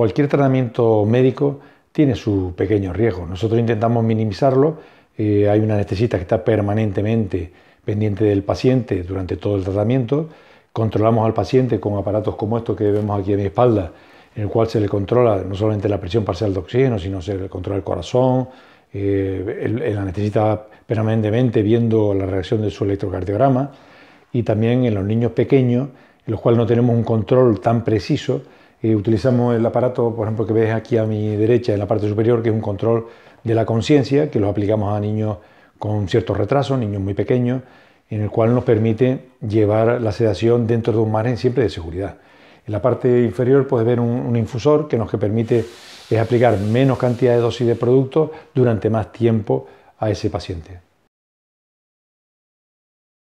Cualquier tratamiento médico tiene su pequeño riesgo. Nosotros intentamos minimizarlo. Eh, hay una anestesista que está permanentemente pendiente del paciente durante todo el tratamiento. Controlamos al paciente con aparatos como estos que vemos aquí a mi espalda, en el cual se le controla no solamente la presión parcial de oxígeno, sino se le controla el corazón. Eh, la el, anestesista permanentemente viendo la reacción de su electrocardiograma. Y también en los niños pequeños, en los cuales no tenemos un control tan preciso, eh, utilizamos el aparato, por ejemplo, que ves aquí a mi derecha en la parte superior, que es un control de la conciencia, que lo aplicamos a niños con cierto retraso, niños muy pequeños, en el cual nos permite llevar la sedación dentro de un margen siempre de seguridad. En la parte inferior puedes ver un, infusor que nos permite eh, aplicar menos cantidad de dosis de producto durante más tiempo a ese paciente.